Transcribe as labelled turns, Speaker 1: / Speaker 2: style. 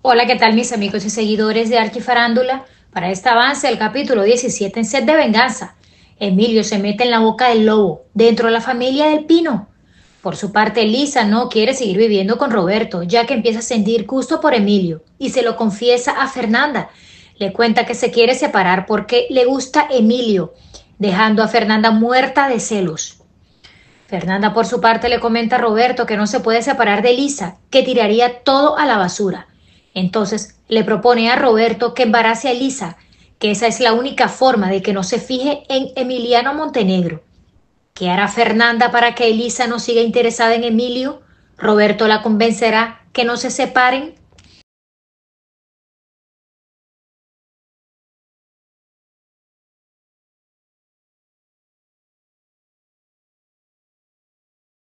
Speaker 1: Hola, ¿qué tal mis amigos y seguidores de Arquifarándula? Para este avance del capítulo 17 en Sed de Venganza, Emilio se mete en la boca del lobo, dentro de la familia del Pino. Por su parte, Lisa no quiere seguir viviendo con Roberto, ya que empieza a sentir gusto por Emilio, y se lo confiesa a Fernanda. Le cuenta que se quiere separar porque le gusta Emilio, dejando a Fernanda muerta de celos. Fernanda por su parte le comenta a Roberto que no se puede separar de Lisa, que tiraría todo a la basura. Entonces le propone a Roberto que embarace a Lisa, que esa es la única forma de que no se fije en Emiliano Montenegro. ¿Qué hará Fernanda para que Elisa no siga interesada en Emilio? Roberto la convencerá que no se separen